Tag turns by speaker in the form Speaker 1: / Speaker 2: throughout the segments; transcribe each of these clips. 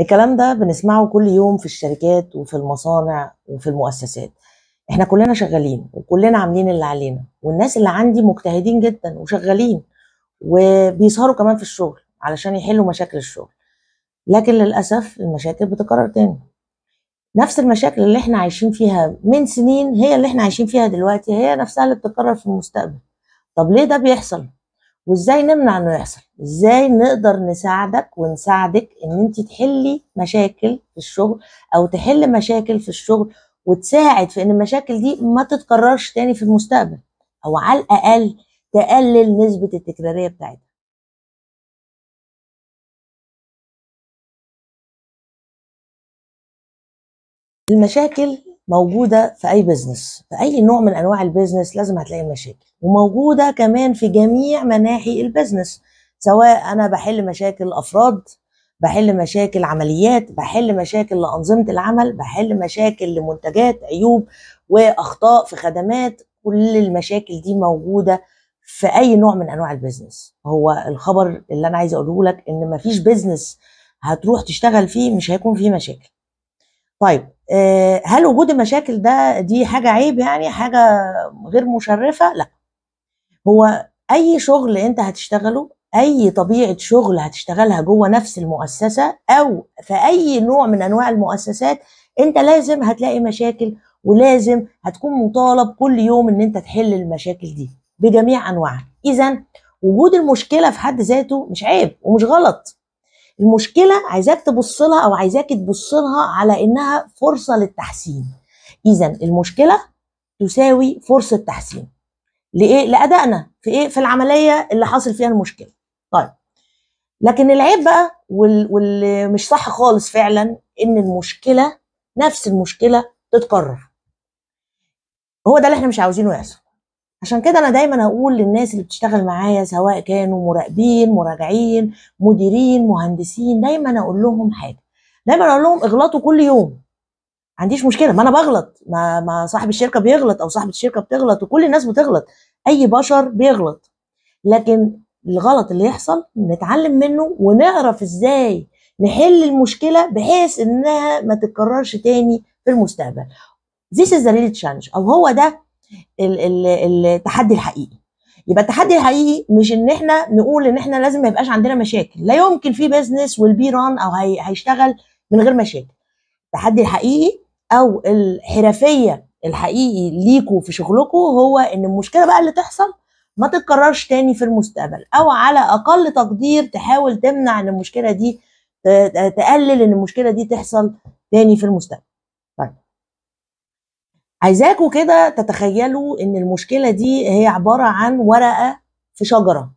Speaker 1: الكلام ده بنسمعه كل يوم في الشركات وفي المصانع وفي المؤسسات احنا كلنا شغالين وكلنا عاملين اللي علينا والناس اللي عندي مجتهدين جدا وشغالين وبيسهروا كمان في الشغل علشان يحلوا مشاكل الشغل لكن للاسف المشاكل بتكرر تاني نفس المشاكل اللي احنا عايشين فيها من سنين هي اللي احنا عايشين فيها دلوقتي هي نفسها اللي بتتكرر في المستقبل طب ليه ده بيحصل وازاي نمنع انه يحصل ازاي نقدر نساعدك ونساعدك ان انت تحلي مشاكل في الشغل او تحل مشاكل في الشغل وتساعد في ان المشاكل دي ما تتكررش تاني في المستقبل او على الاقل تقلل نسبه التكراريه بتاعتها المشاكل موجوده في اي بزنس في اي نوع من انواع البيزنس لازم هتلاقي مشاكل وموجوده كمان في جميع مناحي البيزنس سواء انا بحل مشاكل افراد بحل مشاكل عمليات بحل مشاكل لانظمه العمل بحل مشاكل لمنتجات عيوب واخطاء في خدمات كل المشاكل دي موجوده في اي نوع من انواع البيزنس هو الخبر اللي انا عايزه اقوله لك ان مفيش بيزنس هتروح تشتغل فيه مش هيكون فيه مشاكل طيب آه، هل وجود المشاكل ده دي حاجه عيب يعني حاجه غير مشرفه لا هو اي شغل انت هتشتغله اي طبيعه شغل هتشتغلها جوه نفس المؤسسه او في اي نوع من انواع المؤسسات انت لازم هتلاقي مشاكل ولازم هتكون مطالب كل يوم ان انت تحل المشاكل دي بجميع انواعها اذا وجود المشكله في حد ذاته مش عيب ومش غلط المشكله عايزاك تبص لها او عايزاك تبص لها على انها فرصه للتحسين اذا المشكله تساوي فرصه تحسين لايه لادائنا في ايه في العمليه اللي حاصل فيها المشكله طيب لكن العيب بقى واللي مش صح خالص فعلا ان المشكله نفس المشكله تتكرر هو ده اللي احنا مش عاوزينه يحصل عشان كده انا دايما اقول للناس اللي بتشتغل معايا سواء كانوا مراقبين مراجعين مديرين مهندسين دايما اقول لهم حاجه دايما اقول لهم اغلطوا كل يوم عنديش مشكله ما انا بغلط ما, ما صاحب الشركه بيغلط او صاحب الشركه بتغلط وكل الناس بتغلط اي بشر بيغلط لكن الغلط اللي يحصل نتعلم منه ونعرف ازاي نحل المشكله بحيث انها ما تتكررش تاني في المستقبل This is the real challenge او هو ده التحدي الحقيقي يبقى التحدي الحقيقي مش ان احنا نقول ان احنا لازم ما يبقاش عندنا مشاكل لا يمكن في بيزنس والبي ران او هي هيشتغل من غير مشاكل التحدي الحقيقي او الحرفيه الحقيقي ليكوا في شغلكوا هو ان المشكله بقى اللي تحصل ما تتكررش تاني في المستقبل او على اقل تقدير تحاول تمنع ان المشكله دي تقلل ان المشكله دي تحصل تاني في المستقبل عايزاكوا كده تتخيلوا ان المشكله دي هي عباره عن ورقه في شجره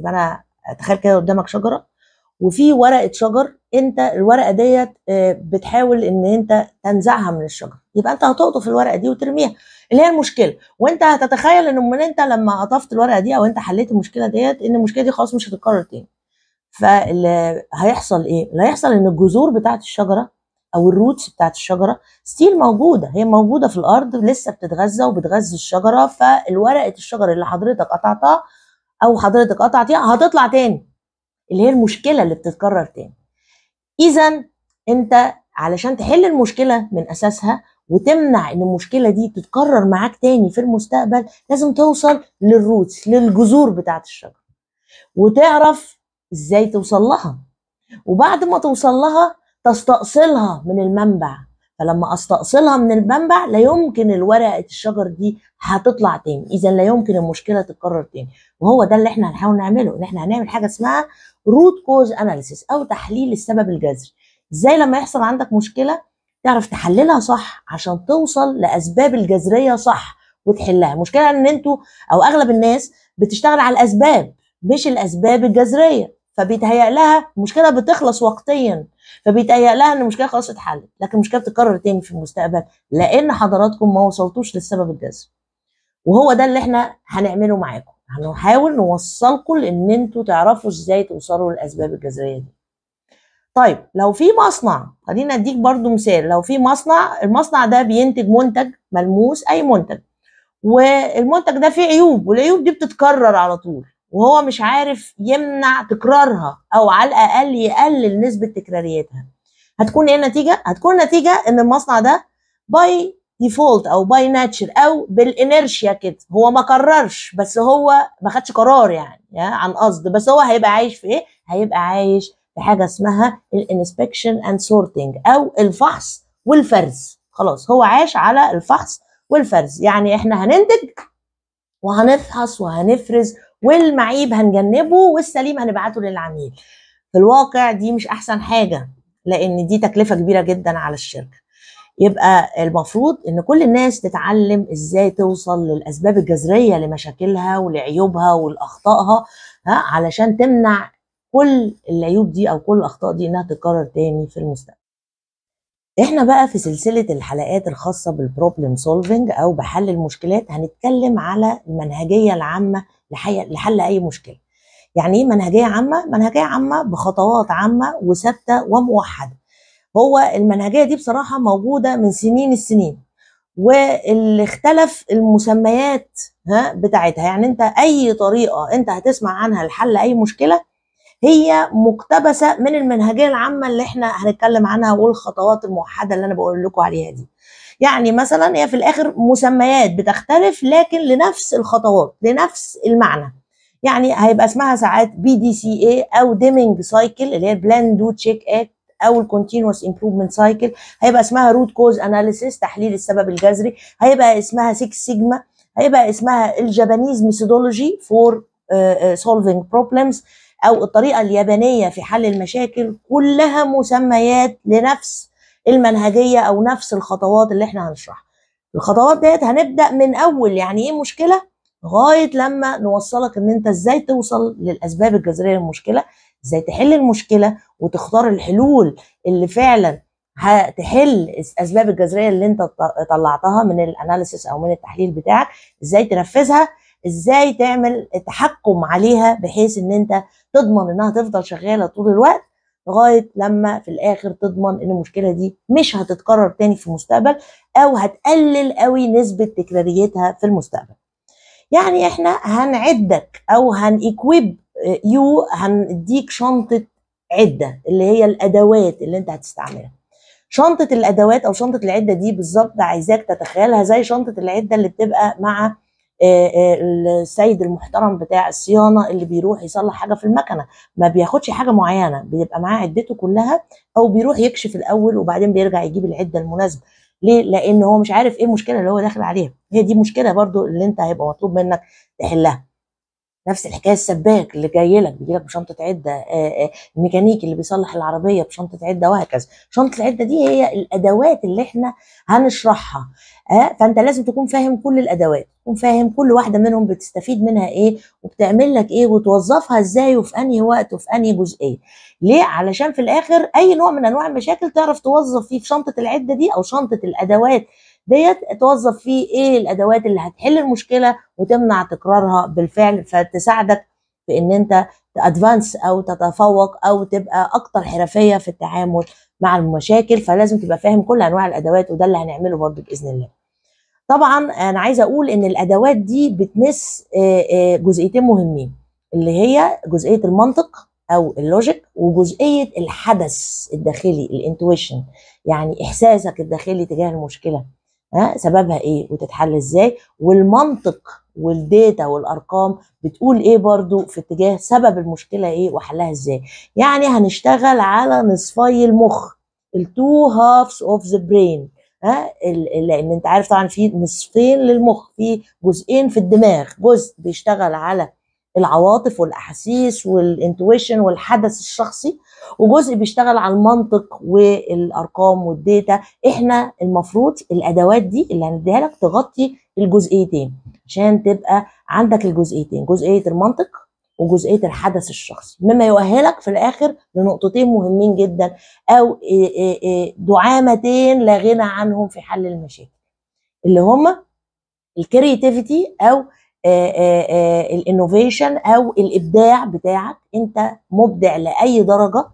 Speaker 1: يبقى انا اتخيل كده قدامك شجره وفي ورقه شجر انت الورقه ديت آه، بتحاول ان انت تنزعها من الشجر يبقى انت هتقطف الورقه دي وترميها اللي هي المشكله وانت هتتخيل ان من انت لما قطفت الورقه دي او انت حليت المشكله ديت ان المشكله دي خلاص مش هتتكرر تاني فهيحصل ايه اللي هيحصل ان الجذور بتاعت الشجره او الروتس بتاعت الشجره ستيل موجوده هي موجوده في الارض لسه بتتغذى وبتغذي الشجره فالورقه الشجره اللي حضرتك قطعتها او حضرتك قطعتيها هتطلع تاني اللي هي المشكله اللي بتتكرر تاني اذا انت علشان تحل المشكله من اساسها وتمنع ان المشكله دي تتكرر معاك تاني في المستقبل لازم توصل للروتس للجذور بتاعت الشجره وتعرف ازاي توصل لها وبعد ما توصل لها تستأصلها من المنبع فلما استأصلها من المنبع لا يمكن الورقة الشجر دي هتطلع تاني إذا لا يمكن المشكلة تتكرر تاني وهو ده اللي احنا هنحاول نعمله إن احنا هنعمل حاجة اسمها روت كوز أناليسيس أو تحليل السبب الجذري إزاي لما يحصل عندك مشكلة تعرف تحللها صح عشان توصل لأسباب الجذرية صح وتحلها المشكلة إن أنتوا أو أغلب الناس بتشتغل على الأسباب مش الأسباب الجذرية فبيتهيأ لها المشكله بتخلص وقتيا فبيتهيأ لها ان المشكله خلاص اتحلت لكن المشكله بتتكرر تاني في المستقبل لان حضراتكم ما وصلتوش للسبب الجذري وهو ده اللي احنا هنعمله معاكم هنحاول نوصلكم لان انتوا تعرفوا ازاي توصلوا للاسباب الجذريه دي طيب لو في مصنع خلينا اديك برضو مثال لو في مصنع المصنع ده بينتج منتج ملموس اي منتج والمنتج ده فيه عيوب والعيوب دي بتتكرر على طول وهو مش عارف يمنع تكرارها او على الاقل يقلل نسبه تكراريتها هتكون ايه النتيجه هتكون النتيجه ان المصنع ده باي ديفولت او باي ناتشر او بالانرشيا كده هو ما قررش بس هو ما خدش قرار يعني, يعني عن قصد بس هو هيبقى عايش في ايه هيبقى عايش في حاجه اسمها الانسبكشن اند سورتنج او الفحص والفرز خلاص هو عايش على الفحص والفرز يعني احنا هننتج وهنفحص وهنفرز والمعيب هنجنبه والسليم هنبعته للعميل في الواقع دي مش احسن حاجه لان دي تكلفه كبيره جدا على الشركه يبقى المفروض ان كل الناس تتعلم ازاي توصل للاسباب الجذريه لمشاكلها ولعيوبها ولاخطائها ها علشان تمنع كل العيوب دي او كل الاخطاء دي انها تتكرر تاني في المستقبل احنا بقى في سلسلة الحلقات الخاصة بالبروبلم سولفنج او بحل المشكلات هنتكلم على المنهجية العامة لحل اي مشكلة يعني ايه منهجية عامة؟ منهجية عامة بخطوات عامة وثابتة وموحدة هو المنهجية دي بصراحة موجودة من سنين السنين واللي اختلف المسميات ها بتاعتها يعني انت اي طريقة انت هتسمع عنها لحل اي مشكلة هي مقتبسه من المنهجيه العامه اللي احنا هنتكلم عنها والخطوات الموحده اللي انا بقول لكم عليها دي يعني مثلا هي في الاخر مسميات بتختلف لكن لنفس الخطوات لنفس المعنى يعني هيبقى اسمها ساعات بي دي سي اي او ديمينج سايكل اللي هي بلان دو تشيك اكت او الكونتينوس امبروفمنت سايكل هيبقى اسمها روت كوز اناليسيس تحليل السبب الجذري هيبقى اسمها 6 سيجما هيبقى اسمها الجابانيز ميثودولوجي فور سولفينج بروبلمز او الطريقه اليابانيه في حل المشاكل كلها مسميات لنفس المنهجيه او نفس الخطوات اللي احنا هنشرحها الخطوات ديت هنبدا من اول يعني ايه مشكله لغايه لما نوصلك ان انت ازاي توصل للاسباب الجذريه للمشكله ازاي تحل المشكله وتختار الحلول اللي فعلا هتحل الاسباب الجذريه اللي انت طلعتها من الاناليسيس او من التحليل بتاعك ازاي تنفذها ازاي تعمل تحكم عليها بحيث ان انت تضمن انها تفضل شغاله طول الوقت لغايه لما في الاخر تضمن ان المشكله دي مش هتتكرر تاني في المستقبل او هتقلل قوي نسبه تكراريتها في المستقبل يعني احنا هنعدك او هنيكويب يو هنديك شنطه عده اللي هي الادوات اللي انت هتستعملها شنطه الادوات او شنطه العده دي بالظبط عايزاك تتخيلها زي شنطه العده اللي بتبقى مع آه، آه، السيد المحترم بتاع الصيانه اللي بيروح يصلح حاجه في المكنه ما بياخدش حاجه معينه بيبقى معاه عدته كلها او بيروح يكشف الاول وبعدين بيرجع يجيب العده المناسبه ليه لان هو مش عارف ايه المشكله اللي هو داخل عليها هي دي مشكله برضو اللي انت هيبقى مطلوب منك تحلها نفس الحكايه السباك اللي جاي لك بيجي لك بشنطه عده الميكانيكي اللي بيصلح العربيه بشنطه عده وهكذا شنطه العده دي هي الادوات اللي احنا هنشرحها فانت لازم تكون فاهم كل الادوات تكون فاهم كل واحده منهم بتستفيد منها ايه وبتعمل لك ايه وتوظفها ازاي وفي انهي وقت وفي انهي جزئيه ليه علشان في الاخر اي نوع من انواع المشاكل تعرف توظف فيه في شنطه العده دي او شنطه الادوات ديت توظف فيه ايه الادوات اللي هتحل المشكله وتمنع تكرارها بالفعل فتساعدك في ان انت تادفانس او تتفوق او تبقى اكتر حرفيه في التعامل مع المشاكل فلازم تبقى فاهم كل انواع الادوات وده اللي هنعمله برضو باذن الله طبعا انا عايزه اقول ان الادوات دي بتمس آه، آه، جزئيتين مهمين اللي هي جزئيه المنطق او اللوجيك وجزئيه الحدث الداخلي الانتويشن يعني احساسك الداخلي تجاه المشكله ها سببها ايه وتتحل ازاي والمنطق والداتا والارقام بتقول ايه برضو في اتجاه سبب المشكله ايه وحلها ازاي يعني هنشتغل على نصفي المخ التو هافز اوف ذا برين ها لان انت عارف طبعا في نصفين للمخ في جزئين في الدماغ جزء بيشتغل على العواطف والاحاسيس والانتويشن والحدث الشخصي وجزء بيشتغل على المنطق والارقام والديتا احنا المفروض الادوات دي اللي هنديها لك تغطي الجزئيتين عشان تبقى عندك الجزئيتين جزئيه المنطق وجزئيه الحدث الشخصي مما يؤهلك في الاخر لنقطتين مهمين جدا او إيه، إيه، إيه، دعامتين لا غنى عنهم في حل المشاكل اللي هما الكرياتيفيتي او آه، آه، آه، الانوفيشن او الابداع بتاعك انت مبدع لاي درجه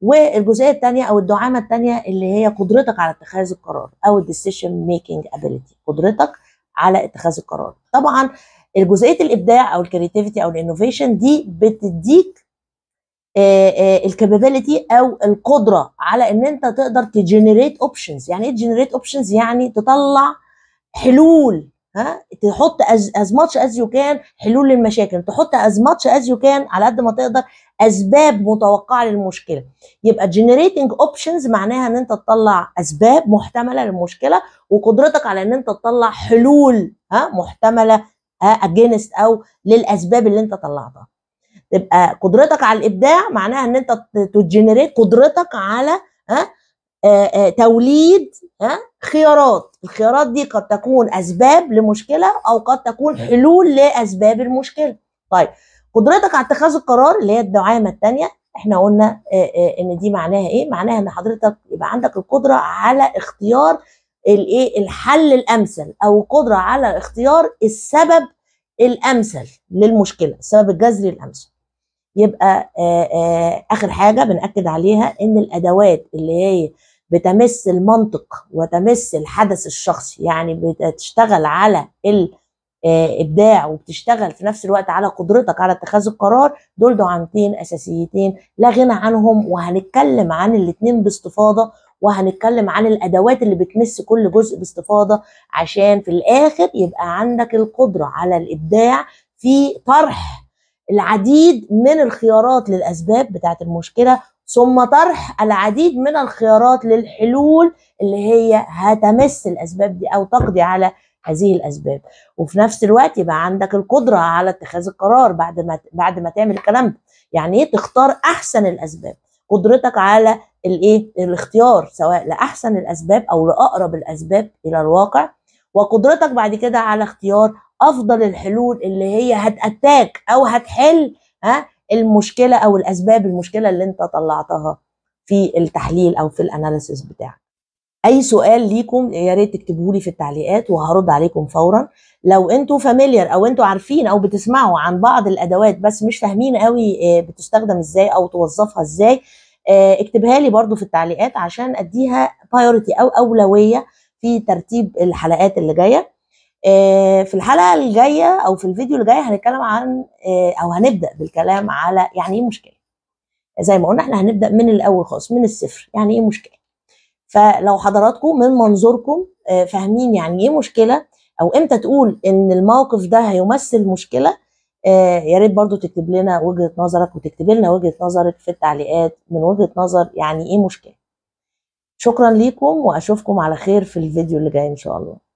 Speaker 1: والجزئيه الثانيه او الدعامه الثانيه اللي هي قدرتك على اتخاذ القرار او الديسيشن ميكنج ابيلتي قدرتك على اتخاذ القرار طبعا الجزئيه الابداع او الكريتيفيتي او الانوفيشن دي بتديك الكابابيلتي او القدره على ان انت تقدر تجنريت اوبشنز يعني ايه تجنريت اوبشنز يعني تطلع حلول ها تحط از از ماتش از يو كان حلول للمشاكل تحط از ماتش از يو كان على قد ما تقدر اسباب متوقعه للمشكله يبقى جنريتنج اوبشنز معناها ان انت تطلع اسباب محتمله للمشكله وقدرتك على ان انت تطلع حلول ها محتمله اجينست او للاسباب اللي انت طلعتها تبقى قدرتك على الابداع معناها ان انت تجنريت قدرتك على ها آه، آه، توليد خيارات الخيارات دي قد تكون أسباب لمشكلة أو قد تكون حلول لأسباب المشكلة طيب قدرتك على اتخاذ القرار اللي هي الدعامة الثانية احنا قلنا آه، ان دي معناها ايه معناها ان حضرتك يبقى عندك القدره على اختيار الايه الحل الامثل او القدره على اختيار السبب الامثل للمشكله السبب الجذري الامثل يبقى آآ آآ اخر حاجه بناكد عليها ان الادوات اللي هي بتمس المنطق وتمس الحدث الشخصي يعني بتشتغل على الابداع آه، وبتشتغل في نفس الوقت على قدرتك على اتخاذ القرار دول دعامتين اساسيتين لا غنى عنهم وهنتكلم عن الاثنين باستفاضه وهنتكلم عن الادوات اللي بتمس كل جزء باستفاضه عشان في الاخر يبقى عندك القدره على الابداع في طرح العديد من الخيارات للاسباب بتاعت المشكله ثم طرح العديد من الخيارات للحلول اللي هي هتمس الاسباب دي او تقضي على هذه الاسباب وفي نفس الوقت يبقى عندك القدره على اتخاذ القرار بعد ما بعد ما تعمل الكلام ده يعني ايه تختار احسن الاسباب قدرتك على الايه الاختيار سواء لاحسن الاسباب او لاقرب الاسباب الى الواقع وقدرتك بعد كده على اختيار افضل الحلول اللي هي هتاتاك او هتحل ها المشكله او الاسباب المشكله اللي انت طلعتها في التحليل او في الاناليسيس بتاعك اي سؤال ليكم يا ريت تكتبوه لي في التعليقات وهرد عليكم فورا لو انتوا فاميليار او انتوا عارفين او بتسمعوا عن بعض الادوات بس مش فاهمين قوي آه، بتستخدم ازاي او توظفها ازاي آه، اكتبها لي برضو في التعليقات عشان اديها بايورتي او اولويه في ترتيب الحلقات اللي جايه آه، في الحلقه الجايه او في الفيديو اللي جاي هنتكلم عن آه، او هنبدا بالكلام على يعني ايه مشكله زي ما قلنا احنا هنبدا من الاول خالص من الصفر يعني ايه مشكله فلو حضراتكم من منظوركم آه، فاهمين يعني ايه مشكله او امتى تقول ان الموقف ده هيمثل مشكله يا ريت برضو تكتب لنا وجهه نظرك وتكتب لنا وجهه نظرك في التعليقات من وجهه نظر يعني ايه مشكله شكرا ليكم واشوفكم على خير في الفيديو اللي جاي ان شاء الله